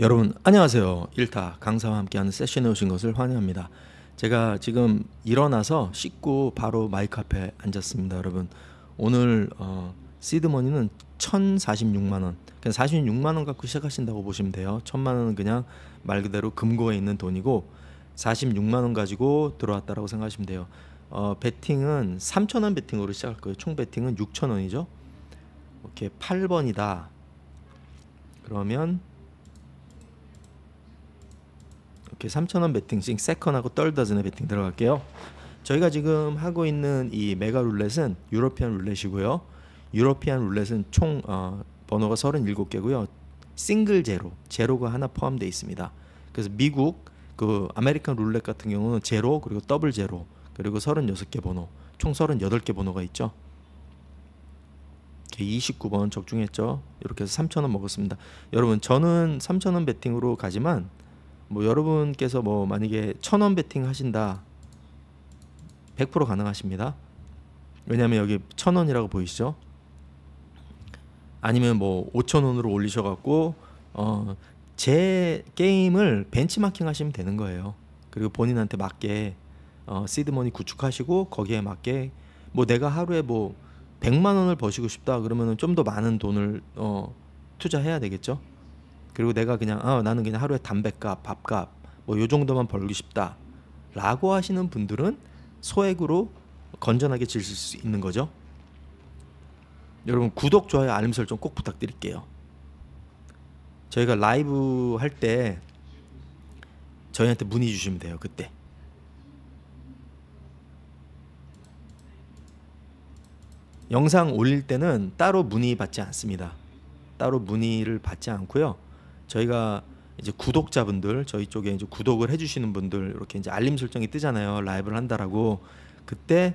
여러분 안녕하세요. 일타 강사와 함께하는 세션에 오신 것을 환영합니다. 제가 지금 일어나서 씻고 바로 마이크 앞에 앉았습니다. 여러분 오늘 어, 시드머니는 1,046만 원. 그냥 46만 원 갖고 시작하신다고 보시면 돼요. 1,000만 원은 그냥 말 그대로 금고에 있는 돈이고 46만 원 가지고 들어왔다라고 생각하시면 돼요. 어, 베팅은 3 0 0 0원배팅으로 시작할 거예요. 총배팅은6 0 0 0 원이죠. 이렇게 8번이다. 그러면 이렇게 3,000원 베팅씩 세컨하고 떨더즌의 베팅 들어갈게요. 저희가 지금 하고 있는 이 메가 룰렛은 유로피안 룰렛이고요. 유로피안 룰렛은 총 어, 번호가 37개고요. 싱글 제로, 제로가 하나 포함되어 있습니다. 그래서 미국 그 아메리칸 룰렛 같은 경우는 제로 그리고 더블 제로 그리고 36개 번호 총 38개 번호가 있죠. 29번 적중했죠. 이렇게 해서 3,000원 먹었습니다. 여러분 저는 3,000원 베팅으로 가지만 뭐 여러분께서 뭐 만약에 천원 베팅 하신다 100% 가능하십니다 왜냐면 하 여기 천 원이라고 보이시죠 아니면 뭐 5천 원으로 올리셔갖고 어제 게임을 벤치마킹 하시면 되는 거예요 그리고 본인한테 맞게 어 시드머니 구축하시고 거기에 맞게 뭐 내가 하루에 뭐 100만 원을 버시고 싶다 그러면좀 더 많은 돈을 어 투자해야 되겠죠 그리고 내가 그냥 아, 나는 그냥 하루에 담배값, 밥값 뭐 요 정도만 벌기 싶다라고 하시는 분들은 소액으로 건전하게 지길수 있는 거죠. 여러분 구독, 좋아요, 알림 설정 꼭 부탁드릴게요. 저희가 라이브 할 때 저희한테 문의 주시면 돼요. 그때. 영상 올릴 때는 따로 문의 받지 않습니다. 따로 문의를 받지 않고요. 저희가 이제 구독자분들 저희 쪽에 이제 구독을 해주시는 분들 이렇게 이제 알림 설정이 뜨잖아요 라이브를 한다라고 그때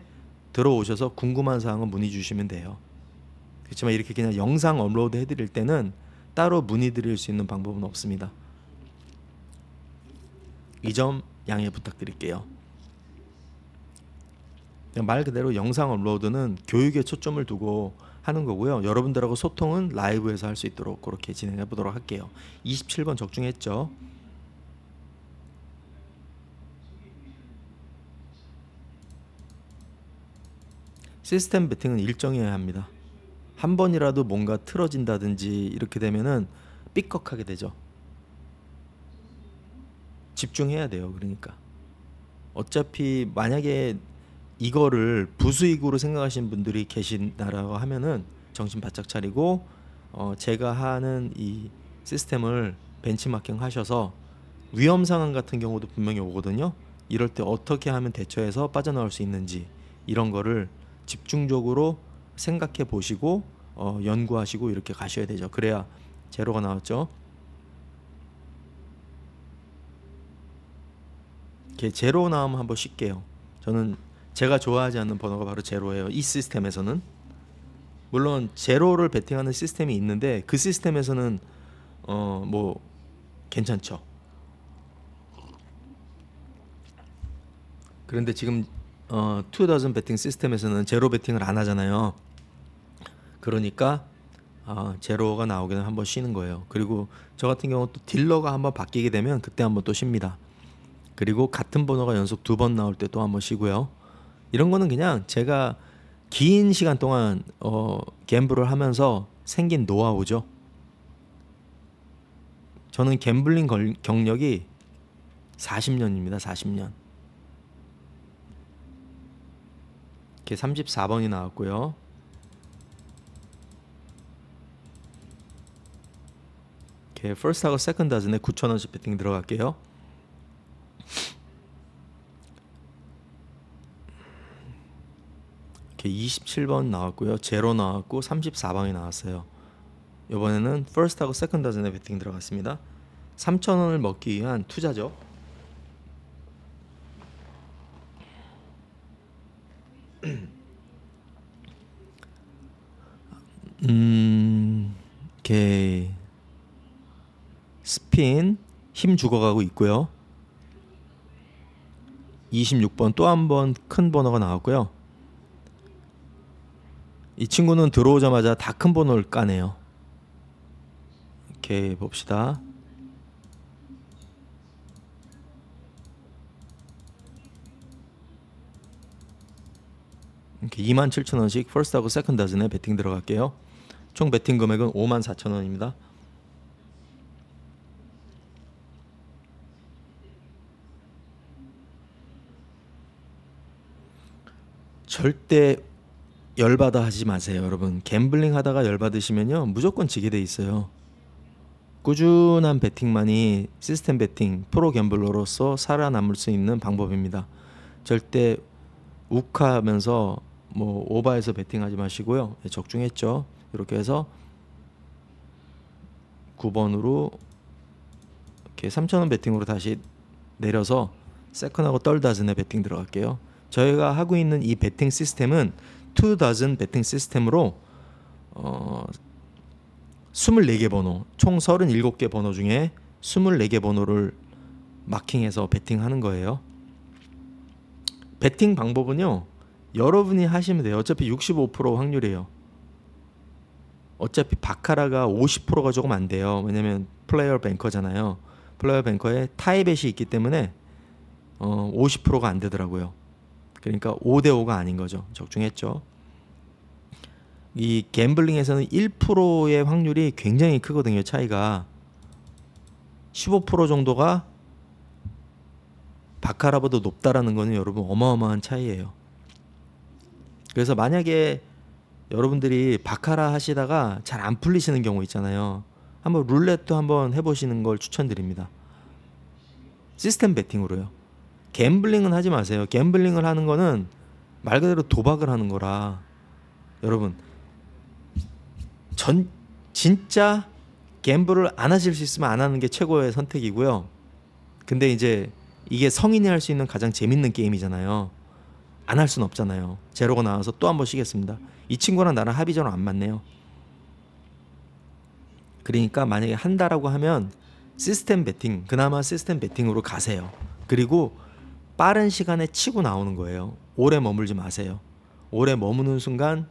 들어오셔서 궁금한 사항은 문의 주시면 돼요 그렇지만 이렇게 그냥 영상 업로드 해드릴 때는 따로 문의 드릴 수 있는 방법은 없습니다 이 점 양해 부탁드릴게요 말 그대로 영상 업로드는 교육에 초점을 두고 하는 거고요. 여러분들하고 소통은 라이브에서 할 수 있도록 그렇게 진행해 보도록 할게요. 27번 적중했죠? 시스템 배팅은 일정해야 합니다. 한 번이라도 뭔가 틀어진다든지 이렇게 되면은 삐걱하게 되죠. 집중해야 돼요. 그러니까 어차피 만약에 이거를 부수익으로 생각하시는 분들이 계신다라고 하면은 정신 바짝 차리고 어 제가 하는 이 시스템을 벤치마킹 하셔서 위험 상황 같은 경우도 분명히 오거든요. 이럴 때 어떻게 하면 대처해서 빠져나올 수 있는지 이런 거를 집중적으로 생각해 보시고 어 연구하시고 이렇게 가셔야 되죠. 그래야 제로가 나왔죠. 이렇게 제로 나오면 한번 쉴게요. 저는 제가 좋아하지 않는 번호가 바로 제로예요. 이 시스템에서는 물론 제로를 베팅하는 시스템이 있는데 그 시스템에서는 어 뭐 괜찮죠. 그런데 지금 어, 투더즌 베팅 시스템에서는 제로 베팅을 안 하잖아요. 그러니까 아, 제로가 나오기는 한번 쉬는 거예요. 그리고 저 같은 경우 또 딜러가 한번 바뀌게 되면 그때 한번 또 쉽니다. 그리고 같은 번호가 연속 두 번 나올 때 또 한번 쉬고요. 이런 거는 그냥 제가 긴 시간 동안 어, 갬블을 하면서 생긴 노하우죠. 저는 갬블링 걸, 경력이 40년입니다. 40년. 이렇게 34번이 나왔고요. 이렇게 f i r 하고 s e c 하즈네 9,000원씩 배팅 들어갈게요. 이렇게 27번 나왔고요. 제로 나왔고 34방이 나왔어요. 이번에는 퍼스트하고세컨 c o n 에 베팅 들어갔습니다. 3천원을 먹기 위한 투자죠. 음, 오케이. 스핀 힘 죽어가고 있고요. 26번 또 한 번 큰 번호가 나왔고요. 이 친구는 들어오자마자 다 큰 번호를 까네요. 이렇게 봅시다. 2 7 0 0 0 원씩 퍼스트하고 세컨다즈네 베팅 들어갈게요. 총 베팅 금액은 5 4 0 0 0 원입니다. 절대 열받아 하지 마세요, 여러분. 갬블링 하다가 열받으시면요, 무조건 지게 돼 있어요. 꾸준한 베팅만이 시스템 베팅, 프로 갬블러로서 살아남을 수 있는 방법입니다. 절대 욱하면서 뭐 오바해서 베팅하지 마시고요. 예, 적중했죠. 이렇게 해서 9번으로 이렇게 3,000원 베팅으로 다시 내려서 세컨하고 떨다즈에 베팅 들어갈게요. 저희가 하고 있는 이 베팅 시스템은 투 더즌 배팅 시스템으로 어 24개 번호, 총 37개 번호 중에 24개 번호를 마킹해서 배팅하는 거예요. 배팅 방법은요. 여러분이 하시면 돼요. 어차피 65% 확률이에요. 어차피 바카라가 50%가 조금 안 돼요. 왜냐면 플레이어 뱅커잖아요. 플레이어 뱅커에 타이벳이 있기 때문에 어 50%가 안 되더라고요. 그러니까 5대 5가 아닌 거죠. 적중했죠. 이 갬블링에서는 1%의 확률이 굉장히 크거든요. 차이가 15% 정도가 바카라보다 높다라는 거는 여러분 어마어마한 차이예요. 그래서 만약에 여러분들이 바카라 하시다가 잘 안 풀리시는 경우 있잖아요. 한번 룰렛도 한번 해보시는 걸 추천드립니다. 시스템 베팅으로요. 갬블링은 하지 마세요. 갬블링을 하는 거는 말 그대로 도박을 하는 거라. 여러분, 전 진짜 갬블을 안 하실 수 있으면 안 하는 게 최고의 선택이고요. 근데 이제 이게 성인이 할 수 있는 가장 재밌는 게임이잖아요. 안 할 수는 없잖아요. 제로가 나와서 또 한 번 쉬겠습니다. 이 친구랑 나랑 합의전으안 맞네요. 그러니까 만약에 한다라고 하면 시스템 베팅, 그나마 시스템 베팅으로 가세요. 그리고 빠른 시간에 치고 나오는 거예요. 오래 머물지 마세요. 오래 머무는 순간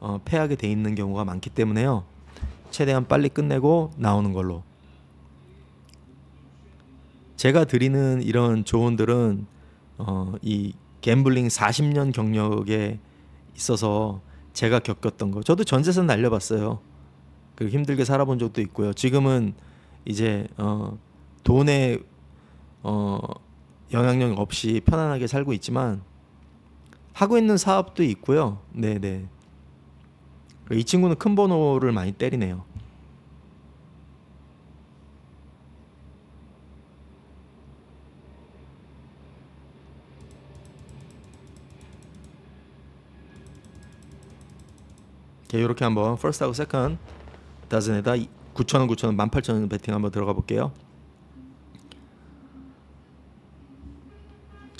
어, 패하게 돼 있는 경우가 많기 때문에요. 최대한 빨리 끝내고 나오는 걸로. 제가 드리는 이런 조언들은 어, 이 갬블링 40년 경력에 있어서 제가 겪었던 거. 저도 전세선 날려봤어요. 그리고 힘들게 살아본 적도 있고요. 지금은 이제 어, 돈에 어, 영향력 없이 편안하게 살고 있지만 하고 있는 사업도 있고요. 네, 네. 이 친구는 큰 번호를 많이 때리네요. 이렇게 예, 한번 first 하고 second 다즈네다 9,000원, 9,000원, 18,000원 배팅 한번 들어가 볼게요.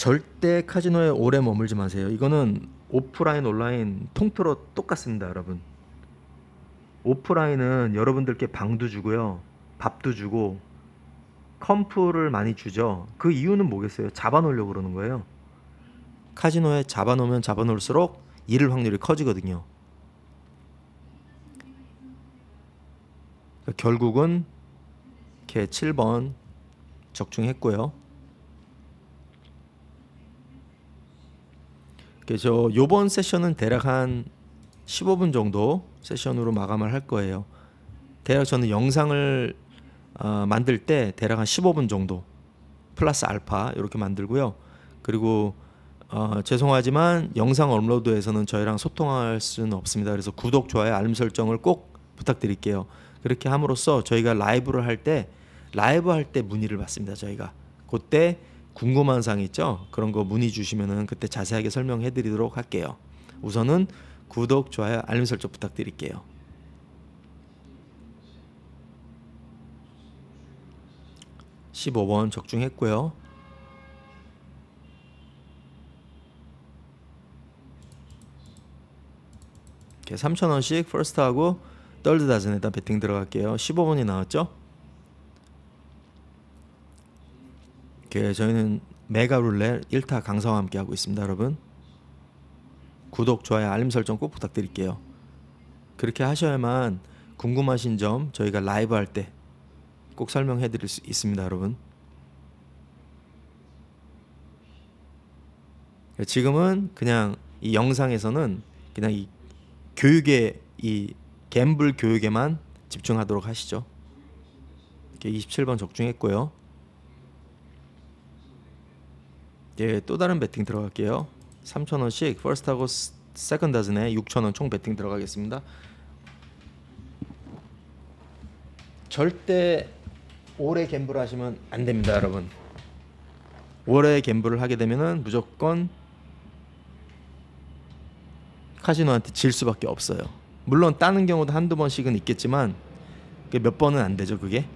절대 카지노에 오래 머물지 마세요. 이거는 오프라인 온라인 통틀어 똑같습니다, 여러분. 오프라인은 여러분들께 방도 주고요. 밥도 주고 컴프를 많이 주죠. 그 이유는 뭐겠어요? 잡아놓으려고 그러는 거예요. 카지노에 잡아놓으면 잡아놓을수록 잃을 확률이 커지거든요. 결국은 걔 7번 적중했고요. 그래서 요번 세션은 대략 한 15분 정도 세션으로 마감을 할 거예요. 대략 저는 영상을 어, 만들 때 대략 한 15분 정도 플러스 알파 이렇게 만들고요. 그리고 어, 죄송하지만 영상 업로드에서는 저희랑 소통할 수는 없습니다. 그래서 구독, 좋아요, 알림 설정을 꼭 부탁드릴게요. 그렇게 함으로써 저희가 라이브를 할 때 라이브 할 때 문의를 받습니다. 저희가 그때 궁금한 사항 있죠? 그런 거 문의 주시면은 그때 자세하게 설명해 드리도록 할게요. 우선은 구독, 좋아요, 알림 설정 부탁드릴게요. 십오 번 적중했고요. 이렇 3,000원씩 퍼스트하고 떨드 다전에다 배팅 들어갈게요. 15번이 나왔죠? 그 저희는 메가룰렛 1타 강사와 함께 하고 있습니다, 여러분. 구독, 좋아요, 알림 설정 꼭 부탁드릴게요. 그렇게 하셔야만 궁금하신 점 저희가 라이브 할 때 꼭 설명해 드릴 수 있습니다, 여러분. 예, 지금은 그냥 이 영상에서는 그냥 이 교육에 이 갬블 교육에만 집중하도록 하시죠. 이렇게 27번 적중했고요. 예, 또 다른 배팅 들어갈게요. 3,000원씩 퍼스트하고 세컨 다즌에 6,000원 총 배팅 들어가겠습니다. 절대 올해 갬블 하시면 안 됩니다, 여러분. 올해 갬블을 하게 되면은 무조건 카지노한테 질 수밖에 없어요. 물론 따는 경우도 한두 번씩은 있겠지만 그 몇 번은 안 되죠, 그게.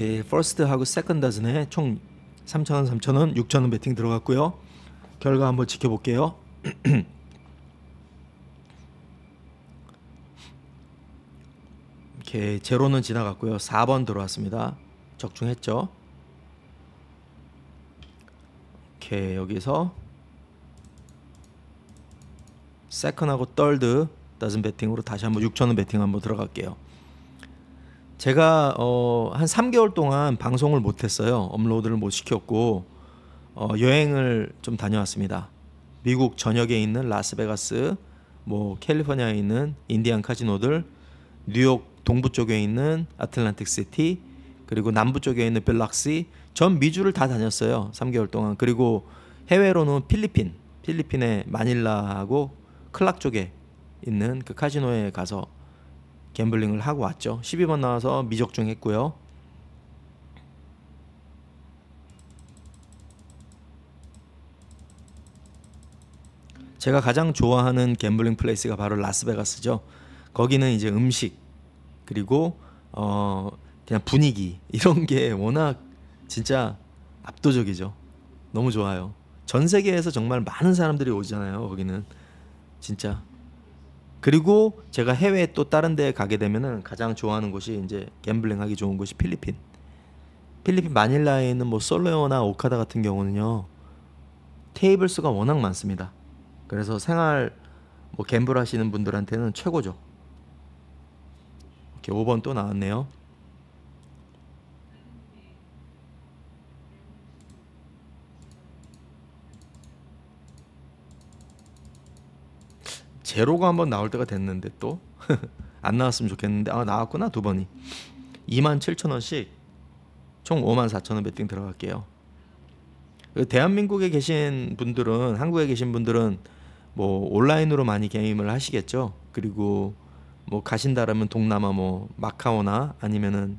이렇게 퍼스트하고 세컨다즈에총 3,000원, 3,000원, 6,000원 배팅 들어갔고요. 결과 한번 지켜볼게요. 이렇게 제로는 지나갔고요. 4번 들어왔습니다. 적중했죠. 이렇게 여기서 세컨하고 떨드 따진 배팅으로 다시 한번 6,000원 배팅 한번 들어갈게요. 제가 어, 한 3개월 동안 방송을 못했어요. 업로드를 못 시켰고 어, 여행을 좀 다녀왔습니다. 미국 전역에 있는 라스베가스, 뭐 캘리포니아에 있는 인디안 카지노들, 뉴욕 동부 쪽에 있는 아틀란틱 시티, 그리고 남부 쪽에 있는 빌락시전 미주를 다 다녔어요. 3개월 동안. 그리고 해외로는 필리핀, 필리핀의 마닐라하고 클락 쪽에 있는 그 카지노에 가서 갬블링을 하고 왔죠. 12번 나와서 미적중했고요. 제가 가장 좋아하는 갬블링 플레이스가 바로 라스베가스죠. 거기는 이제 음식 그리고 어 그냥 분위기 이런 게 워낙 진짜 압도적이죠. 너무 좋아요. 전 세계에서 정말 많은 사람들이 오잖아요. 거기는 진짜 그리고 제가 해외 또 다른 데 가게 되면은 가장 좋아하는 곳이 이제 갬블링 하기 좋은 곳이 필리핀. 필리핀 마닐라에 있는 뭐 솔레오나 오카다 같은 경우는요. 테이블 수가 워낙 많습니다. 그래서 생활 뭐 갬블 하시는 분들한테는 최고죠. 이렇게 5번 또 나왔네요. 제로가 한번 나올 때가 됐는데 또 안 나왔으면 좋겠는데 아 나왔구나 두 번이 2 7 0 0 0 원씩 총5 4 0 0 0원 베팅 들어갈게요. 그 대한민국에 계신 분들은 한국에 계신 분들은 뭐 온라인으로 많이 게임을 하시겠죠. 그리고 뭐 가신다라면 동남아 뭐 마카오나 아니면은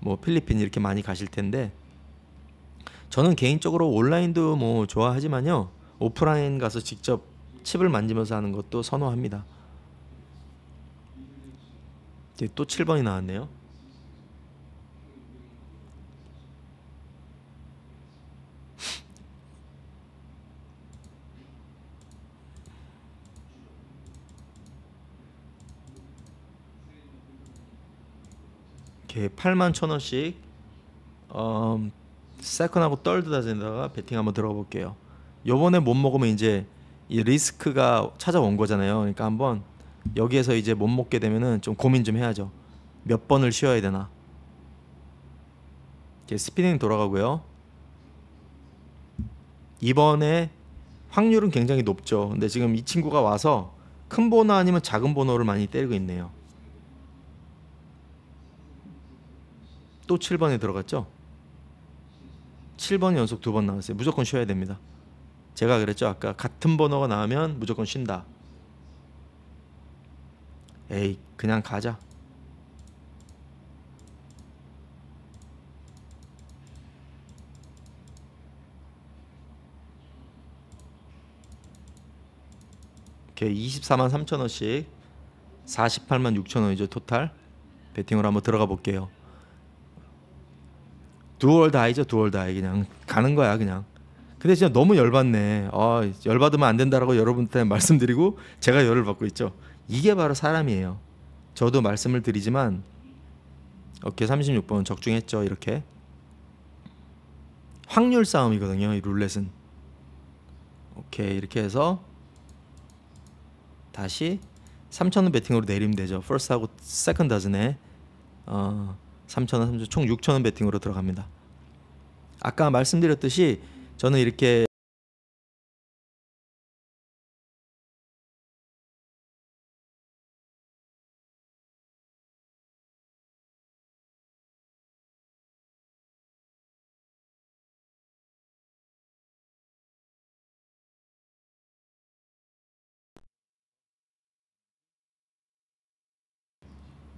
뭐 필리핀 이렇게 많이 가실 텐데 저는 개인적으로 온라인도 뭐 좋아하지만요 오프라인 가서 직접 칩을 만지면서 하는 것도 선호합니다. 이제 또 7번이 나왔네요. 8렇게0 0천 원씩 어, 음, 세컨하고 떨드다젠다가 베팅 한번 들어가 볼게요. 요번에 못 먹으면 이제 이 리스크가 찾아온 거잖아요. 그러니까 한번 여기에서 이제 못 먹게 되면은 좀 고민 좀 해야죠. 몇 번을 쉬어야 되나? 이제 스피닝 돌아가고요. 이번에 확률은 굉장히 높죠. 근데 지금 이 친구가 와서 큰 번호 아니면 작은 번호를 많이 때리고 있네요. 또 7번에 들어갔죠? 7번 연속 두 번 나왔어요. 무조건 쉬어야 됩니다. 제가 그랬죠 아까 같은 번호가 나오면 무조건 쉰다 에이 그냥 가자 이 24만 3천 원씩 48만 6천 원이죠 토탈 배팅으로 한번 들어가 볼게요 두월 다이죠 두월 다이 그냥 가는 거야 그냥 근데 진짜 너무 열받네. 아, 열받으면 안 된다라고 여러분한테 말씀드리고 제가 열을 받고 있죠. 이게 바로 사람이에요. 저도 말씀을 드리지만 어깨 36번 적중했죠. 이렇게 확률 싸움이거든요. 이 룰렛은. 오케이. 이렇게 해서 다시 3천원배팅으로 내리면 되죠. 퍼스트하고 세컨 다즈네. 어, 3천원3천원총6천원배팅으로 들어갑니다. 아까 말씀드렸듯이 저는 이렇게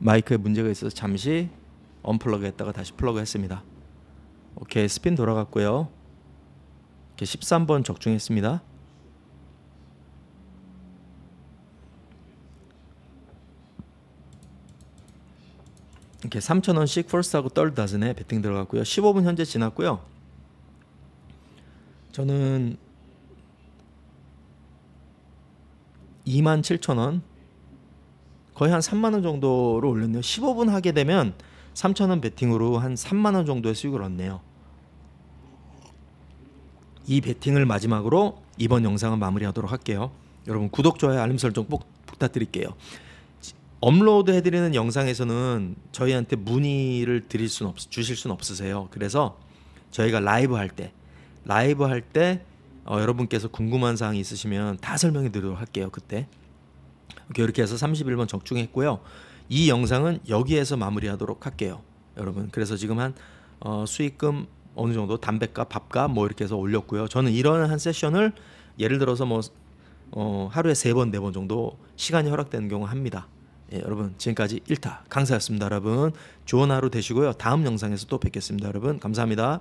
마이크에 문제가 있어서 잠시 언플러그 했다가 다시 플러그 했습니다. 오케이 스핀 돌아갔고요. 이렇게 13번 적중했습니다. 이렇게 3,000원씩 퍼스트하고 떨 다슨에 베팅 들어갔고요. 15분 현재 지났고요. 저는 27,000원 거의 한 3만원 정도로 올렸네요. 15분 하게 되면 3,000원 베팅으로 한 3만원 정도의 수익을 얻네요. 이 배팅을 마지막으로 이번 영상은 마무리하도록 할게요. 여러분 구독, 좋아요, 알림 설정 꼭 부탁드릴게요. 업로드 해드리는 영상에서는 저희한테 문의를 드릴 순 없, 주실 순 없으세요. 그래서 저희가 라이브 할 때, 라이브 할때 어, 여러분께서 궁금한 사항이 있으시면 다 설명해 드리도록 할게요. 그때. 이렇게 해서 31번 적중했고요. 이 영상은 여기에서 마무리하도록 할게요. 여러분. 그래서 지금 한 어, 수익금 어느 정도 담배값, 밥값 뭐 이렇게 해서 올렸고요. 저는 이런 한 세션을 예를 들어서 뭐 어, 하루에 세 번, 네 번 정도 시간이 허락되는 경우 합니다. 예, 여러분 지금까지 1타 강사였습니다. 여러분 좋은 하루 되시고요. 다음 영상에서 또 뵙겠습니다. 여러분 감사합니다.